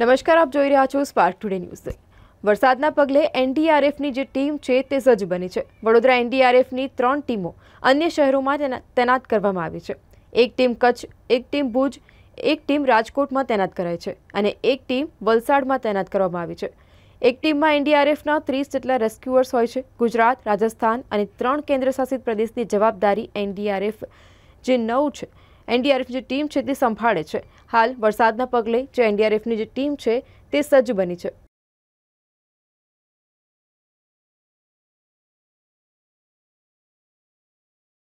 નમસ્કાર આપ જોઈ રહ્યા છો સ્પાર્ક ટુડે ન્યૂઝ વરસાદના પગલે એનડીઆરએફની જે ટીમ છે તે સજ્જ બની છે વડોદરા એનડીઆરએફની ત્રણ ટીમો અન્ય શહેરોમાં તૈનાત કરવામાં આવી છે એક ટીમ કચ્છ એક ટીમ ભુજ એક ટીમ રાજકોટમાં તૈનાત કરાઈ છે અને એક ટીમ વલસાડમાં તૈનાત કરવામાં આવી છે એક ટીમમાં એનડીઆરએફના ત્રીસ જેટલા રેસ્ક્યુઅર્સ હોય છે ગુજરાત રાજસ્થાન અને ત્રણ કેન્દ્રશાસિત પ્રદેશની જવાબદારી એનડીઆરએફ જે નવ છે એનડીઆરએફની જે ટીમ છે તે સંભાળે છે હાલ વરસાદના પગલે જે એનડીઆરએફની જે ટીમ છે તે સજ્જ બની છે